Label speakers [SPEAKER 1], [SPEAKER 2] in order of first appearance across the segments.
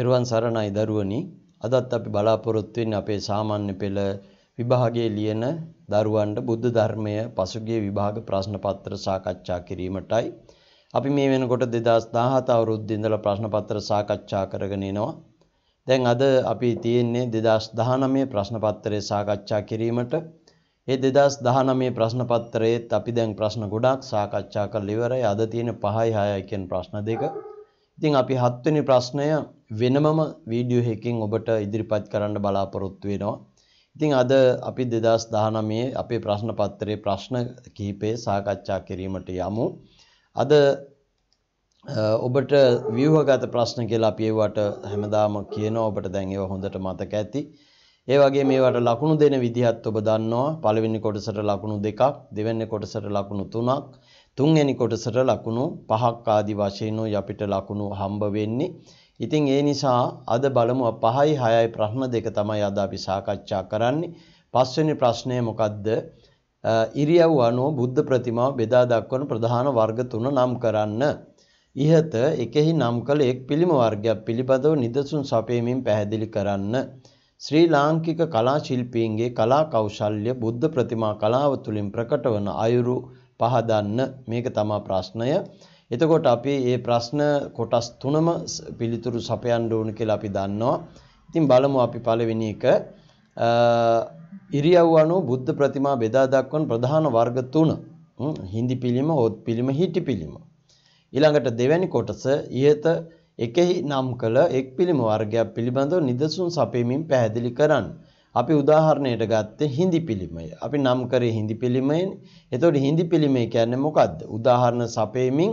[SPEAKER 1] තෙරුවන් සරණයි දරුවනි අදත් අපි බලාපොරොත්තු වෙන්නේ අපේ සාමාන්‍ය පෙළ විභාගයේ ලියන දරුවන්ට බුද්ධ ධර්මය පසුගිය විභාග ප්‍රශ්න පත්‍ර සාකච්ඡා කිරීමටයි අපි මේ වෙනකොට 2017 අවුරුද්දේ ඉඳලා ප්‍රශ්න පත්‍ර සාකච්ඡා කරගෙන එනවා දැන් අද අපි තියෙන්නේ 2019 ප්‍රශ්න පත්‍රය සාකච්ඡා කිරීමට ඒ 2019 ප්‍රශ්න පත්‍රයේත් අපි දැන් ප්‍රශ්න ගොඩක් සාකච්ඡා කරලා ඉවරයි අද තියෙන 5යි 6යි කියන ප්‍රශ්න දෙක ඉතින් අපි හත්වෙනි ප්‍රශ්නය වෙනමම වීඩියෝ එකකින් ඔබට ඉදිරිපත් කරන්න බලාපොරොත්තු වෙනවා. ඉතින් අද අපි 2019 අපේ ප්‍රශ්න පත්‍රයේ ප්‍රශ්න කිහිපය සාකච්ඡා කිරීමට යමු. අද ඔබට ව්‍යුහගත ප්‍රශ්න කියලා අපි ඒවට හැමදාම කියනවා. ඔබට දැන් ඒව හොඳට මතක ඇති. ඒ වගේ මේවට ලකුණු දෙන විදිහත් ඔබ දන්නවා. පළවෙනි කොටසට ලකුණු දෙකක්, දෙවෙනි කොටසට ලකුණු තුනක්, තුන්වෙනි කොටසට ලකුණු පහක් ආදි වශයෙන් අපිට ලකුණු හම්බ වෙන්නේ. ඉතින් ඒ නිසා අද බලමු 5යි 6යි ප්‍රශ්න දෙක තමයි අද අපි සාකච්ඡා කරන්නේ. පස්වෙනි ප්‍රශ්නය මොකද්ද? ඉරියව් අනුව බුද්ධ ප්‍රතිමාව බෙදා දක්වන ප්‍රධාන වර්ග තුන නම් කරන්න. ඉහත එකෙහි නම් කළ එක් පිළිම වර්ගයක් පිළිබඳව නිදසුන් සපයමින් පැහැදිලි කරන්න. ශ්‍රී ලාංකික කලා ශිල්පීන්ගේ කලා කෞශල්‍ය බුද්ධ ප්‍රතිමා කලාව තුළින් ප්‍රකට වන අයුරු පහදන්න මේක තමා ප්‍රශ්නය. එතකොට අපි මේ ප්‍රශ්න කොටස් තුනම පිළිතුරු සපයන්න ඕන කියලා අපි දන්නවා. ඉතින් බලමු අපි පළවෙනි එක ඉරියව් අනුව බුද්ධ ප්‍රතිමා බෙදා දක්වන ප්‍රධාන වර්ග තුන. හිඳි පිළිම, හොත් පිළිම, හිටි පිළිම. ඊළඟට දෙවැනි කොටස ඉහත එකෙහි නම් කළ එක් පිළිම වර්ගයක් පිළිබඳව නිදසුන් සපයමින් පැහැදිලි කරන්න. අපි උදාහරණයට ගත්තේ හිඳි පිළිමය. අපි නම් කරේ හිඳි පිළිමයෙන්. එතකොට හිඳි පිළිමය කියන්නේ මොකද්ද? උදාහරණ සපයමින්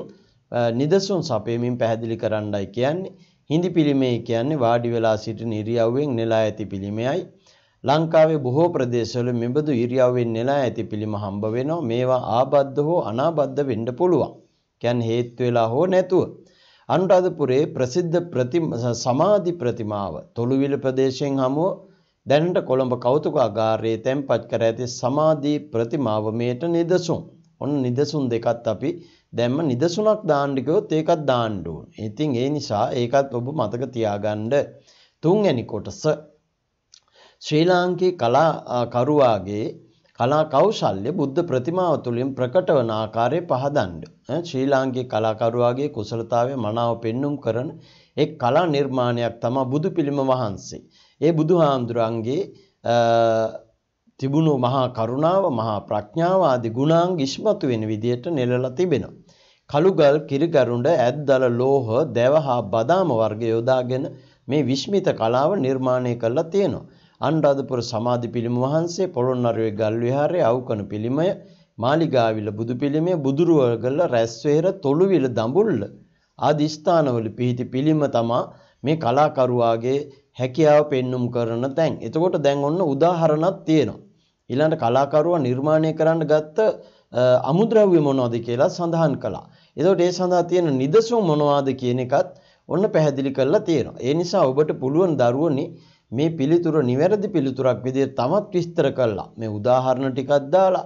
[SPEAKER 1] නිදසුන් සපයමින් පැහැදිලි කරන්නයි කියන්නේ. හිඳි පිළිමය කියන්නේ වාඩි වෙලා සිටින ඉරියව්වෙන් නෙලා ඇති පිළිමයයි. ලංකාවේ බොහෝ ප්‍රදේශවල මෙබඳු ඉරියව්වෙන් නෙලා ඇති පිළිම හම්බ වෙනවා. මේවා ආබද්ධ හෝ අනාබද්ධ වෙන්න පුළුවන්. කියන්නේ හේතු වෙලා හෝ නැතුව. අනුරාධපුරයේ ප්‍රසිද්ධ ප්‍රතිම සමාධි ප්‍රතිමාව තොළුවිල ප්‍රදේශයෙන් හමුව දැනට කොළඹ කෞතුකාගාරයේ තැන්පත් කර ඇති සමාධී ප්‍රතිමාව මේට නිදසුන්. ඔන්න නිදසුන් දෙකත් අපි දැම්ම නිදසුනක් දාන්න ගියොත් ඒකත් දාන්න ඕන. ඉතින් ඒ නිසා ඒකත් ඔබ මතක තියාගන්න. තුන්වැනි කොටස ශ්‍රී ලාංකේ කලාකරුවාගේ කලා කෞශල්‍ය බුද්ධ ප්‍රතිමාව තුළින් ප්‍රකට වන ආකාරය පහදන්න. ශ්‍රී ලාංකේ කලාකරුවාගේ කුසලතාවය මනාව පෙන්눔 කරන ඒ කලා නිර්මාණයක් තමයි බුදු පිළිම වහන්සේ. ඒ බුදුහාමුදුරන්ගේ තිබුණු මහා කරුණාව, මහා ප්‍රඥාව ආදී ගුණාංග ඉස්මතු වෙන විදියට නෙලලා තිබෙනවා. කළුගල්, කිරිගරුඬ, ඇද්දල, ලෝහ, දැව හා බදාම වර්ග යොදාගෙන මේ විශ්මිත කලාව නිර්මාණය කරලා තියෙනවා. අනුරාධපුර සමාධි පිළිම වහන්සේ පොළොන්නරුවේ ගල් විහාරයේ අවකන පිළිමය, මාලිගාවිල බුදු පිළිමය, බුදුරුවගල රැස්වේර තොළුවිල දඹුල්ල ආදි ස්ථානවල පිහිටි පිළිම තමා මේ කලාකරුවාගේ හැකියාව පෙන්눔 කරන තැන්. එතකොට දැන් ඔන්න උදාහරණක් තියෙනවා. ඊළඟට කලාකරුවා නිර්මාණය කරන්න ගත්ත අමුද්‍රව්‍ය මොනවද කියලා සඳහන් කළා. එතකොට ඒ සඳහා තියෙන නිදසුන් මොනවද කියන එකත් ඔන්න පැහැදිලි කරලා තියෙනවා. ඒ නිසා ඔබට පුළුවන් දරුවනි මේ පිළිතුර නිවැරදි පිළිතුරක් විදිහට තමත් විස්තර කළා. මේ උදාහරණ ටිකක් දාලා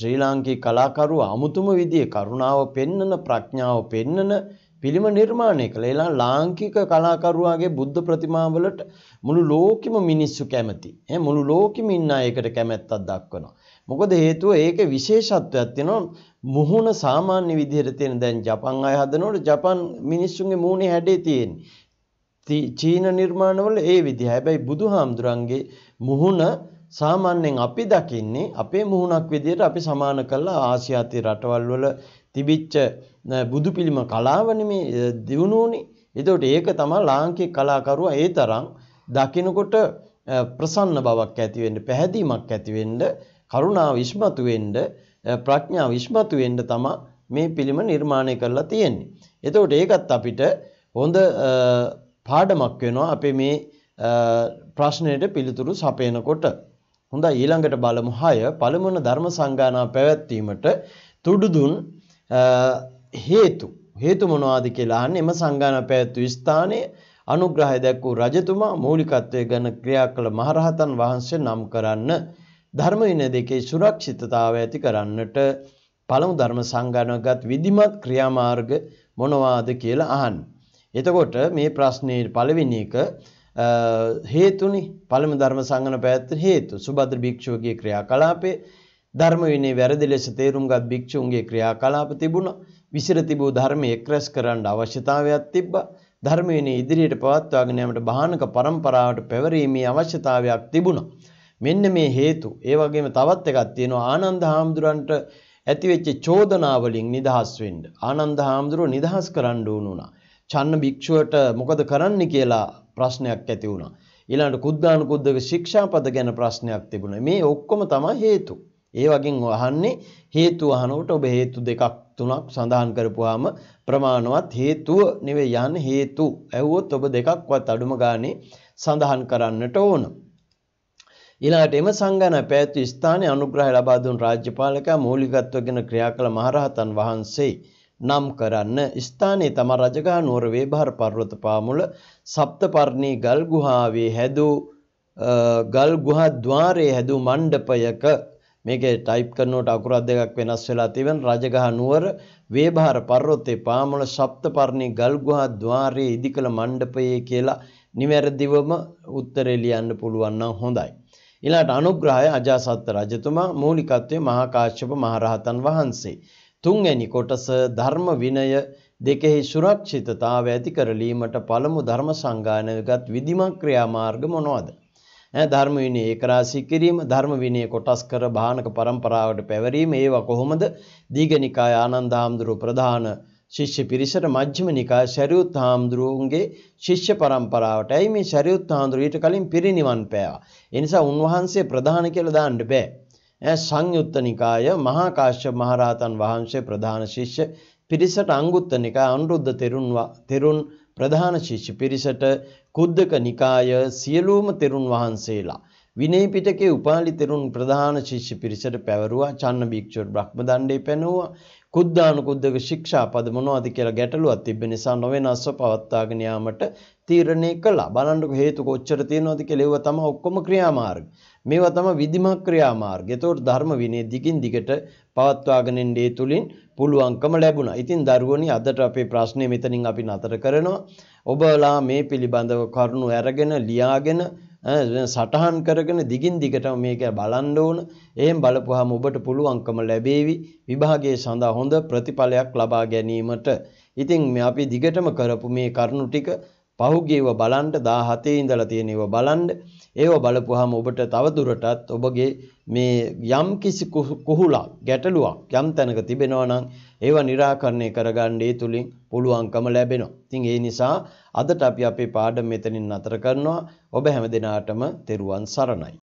[SPEAKER 1] ශ්‍රී ලාංකී කලාකරුවා අමුතුම විදිහේ කරුණාව පෙන්නන ප්‍රඥාව පෙන්නන පිළිම නිර්මාණය කළ එලා ලාංකික කලාකරුවාගේ බුද්ධ ප්‍රතිමාවලට මුළු ලෝකෙම මිනිස්සු කැමති. ඈ මුළු ලෝකෙම ඉන්න අයකට කැමැත්තක් දක්වනවා. මොකද හේතුව ඒකේ විශේෂත්වයක් තියෙනවා. මුහුණ සාමාන්‍ය විදිහට තියෙන දැන් ජපන් අය හදනකොට ජපන් මිනිස්සුන්ගේ මූණේ හැඩේ තියෙන්නේ. චීන නිර්මාණවල ඒ විදිහ. හැබැයි බුදුහාමුදුරන්ගේ මුහුණ සාමාන්‍යයෙන් අපි දකින්නේ අපේ මුහුණක් විදිහට අපි සමාන කළා ආසියාතිය රටවල් වල තිබිච්ච බුදු පිළිම කලාවනේ මේ දිනුනෝනේ. එතකොට ඒක තමයි ලාංකික කලාකරුවා ඒ තරම් දකිනකොට ප්‍රසන්න බවක් ඇති වෙන්න, පැහැදීමක් ඇති වෙන්න, කරුණාව ඉස්මතු වෙන්න, ප්‍රඥාව ඉස්මතු වෙන්න තමයි මේ පිළිම නිර්මාණය කරලා තියෙන්නේ. එතකොට ඒකත් අපිට හොඳ පාඩමක් වෙනවා අපේ මේ ප්‍රශ්නයට පිළිතුරු සපයනකොට. හොඳයි ඊළඟට බලමු 6 පළමුවන ධර්ම සංගායනා පැවැත්වීමට තුඩුදුන් හේතු හේතු මොනවාද කියලා අහන්නේ එම සංගායන පැවැත්වූ ස්ථානයේ අනුග්‍රහය දැක් වූ රජතුමා මූලිකත්වය ගැන ක්‍රියා කළ මහරහතන් වහන්සේ නම් කරන්න ධර්ම විනය දෙකේ සුරක්ෂිතතාවය ඇති කරන්නට පළමු ධර්ම සංගායනගත් විධිමත් ක්‍රියාමාර්ග මොනවාද කියලා අහන්න. එතකොට මේ ප්‍රශ්නයේ පළවෙනි එක හේතුනි පළමු ධර්ම සංගායන පැවැත්වෙන හේතු සුබද්‍ර භික්ෂුවගේ ක්‍රියාකලාපේ ධර්ම විනය වැරදි ලෙස තේරුම් ගත් භික්ෂූන්ගේ ක්‍රියාකලාප තිබුණා. විසිර තිබූ ධර්මයේ එක්රැස් කරන්න අවශ්‍යතාවයක් තිබ්බා. ධර්ම විනය ඉදිරියට පවත්වාගෙන යාමට බාහනක પરම්පරාවට පැවරීමේ අවශ්‍යතාවයක් තිබුණා. මෙන්න මේ හේතු ඒ වගේම තවත් එකක් තියෙනවා ආනන්ද හාමුදුරන්ට ඇතිවෙච්ච චෝදනා වලින් නිදහස් වෙන්න ආනන්ද හාමුදුරුව නිදහස් කරන්න ඕන වුණා චන්න භික්ෂුවට මොකද කරන්න කියලා ප්‍රශ්නයක් ඇති වුණා ඊළඟට කුද්දානුකුද්දක ශික්ෂාපද ගැන ප්‍රශ්නයක් තිබුණා මේ ඔක්කොම තමයි හේතු ඒ වගේම අහන්නේ හේතු අහනකොට ඔබ හේතු දෙකක් තුනක් සඳහන් කරපුවාම ප්‍රමාණවත් හේතුව නෙවෙයි යන්නේ හේතු. ඇහුවොත් ඔබ දෙකක්වත් අඩුම ගානේ සඳහන් කරන්නට ඕන. ඊළඟට එම සංගායන පැවැත්වූ ස්ථානයේ අනුග්‍රහය ලබා දුන් රාජ්‍යපාලකයා මූලිකත්ව ගැන ක්‍රියා කළ මහරහතන් වහන්සේ නම් කරන්න ස්ථානයේ තම රජගහ නුවර වේබහර පර්වත පාමුල සප්තපර්ණී ගල් ගුහාවේ හැදූ ගල් ගුහා ద్వාරයේ හැදූ මණ්ඩපයක මේකේ ටයිප් කරනකොට අකුරක් දෙකක් වෙනස් වෙලා තිබෙන රජගහ නුවර වේබහර පර්වතේ පාමුල සප්තපර්ණී ගල්ගුහා ద్వාරයේ ඉදිකල මණ්ඩපයේ කියලා නිවැරදිවම උත්තරේ ලියන්න පුළුවන් නම් හොඳයි. ඊළාට අනුග්‍රහය අජාසත් රජතුමා මූලිකත්වයේ මහා කාශ්‍යප මහරහතන් වහන්සේ. තුන්වැනි කොටස ධර්ම විනය දෙකෙහි සුරක්ෂිතතාව ඇති කරලීමට පළමු ධර්ම සංගායනාවගත් විධිමත් ක්‍රියාමාර්ග මොනවාද? ධර්ම විනය ඒකරාශී කිරීම ධර්ම විනය කොටස් කර භානක પરම්පරාවට පැවරීම ඒවා කොහොමද දීඝනිකාය ආනන්ද හාමුදුරුව ප්‍රධාන ශිෂ්‍ය පිරිසට මජ්ක්‍ධිම නිකාය ශරියුත් හාමුදුරුවන්ගේ ශිෂ්‍ය પરම්පරාවට. ඇයි මේ ශරියුත් හාමුදුරුව ඊට කලින් පිරිණිවන් පෑවා. ඒ නිසා උන්වහන්සේ ප්‍රධාන කියලා දාන්න බෑ. සංයුත්ත නිකාය මහා කාශ්‍යප මහරහතන් වහන්සේ ප්‍රධාන ශිෂ්‍ය පිරිසට අංගුත්ත නිකාය අනුරුද්ධ තෙරුන් තෙරුන් ප්‍රධාන ශිෂ්‍ය පිරිසට කුද්දක නිකාය සියලුම තෙරුන් වහන්සේලා විනය පිටකේ උපාලි තෙරුන් ප්‍රධාන ශිෂ්‍ය පිරිසට පැවරුවා චන්න භික්ෂුව බ්‍රහ්මදණ්ඩේ පැනුවා කුද්ධානුකුද්ධක ශික්ෂාපද මොනවද කියලා ගැටලුවක් තිබෙන නිසා නොවෙනස්ව පවත්වාගෙන යාමට තීරණය කළා. බලන්නකො හේතු කොච්චර තියෙනවද කියලා ඒව තමයි ඔක්කොම ක්‍රියාමාර්ග. මේවා තමයි විධිමත් ක්‍රියාමාර්ග. ඒතකොට ධර්ම විනය දිගින් දිගට පවත්වාගෙන යන්නේ තුලින් පුළුවන්කම ලැබුණා. ඉතින් දරුවනි අදට අපේ ප්‍රශ්නේ මෙතනින් අපි නතර කරනවා. ඔබලා මේ පිළිබඳව කරුණු අරගෙන ලියාගෙන සටහන් කරගෙන දිගින් දිගටම මේක බලන්න ඕන. එහෙන් බලපුවාම ඔබට පුළුවන්කම ලැබේවි විභාගයේ සඳහා හොඳ ප්‍රතිඵලයක් ලබා ගැනීමට. ඉතින් මේ අපි දිගටම කරපු මේ කරුණු ටික පහුගියව බලන්න 17 ඉඳලා තියෙනව බලන්න. ඒව බලපුවාම ඔබට තවදුරටත් ඔබගේ මේ යම් කිසි කුහුලක් ගැටලුවක් යම් තැනක තිබෙනවා නම් ඒවා निराකරණය කරගන්න ඒ තුලින් පුළුවන්කම ලැබෙනවා. ඉතින් ඒ නිසා අදට අපි අපේ පාඩම මෙතනින් නතර කරනවා. ඔබ හැමදෙනාටම තෙරුවන් සරණයි.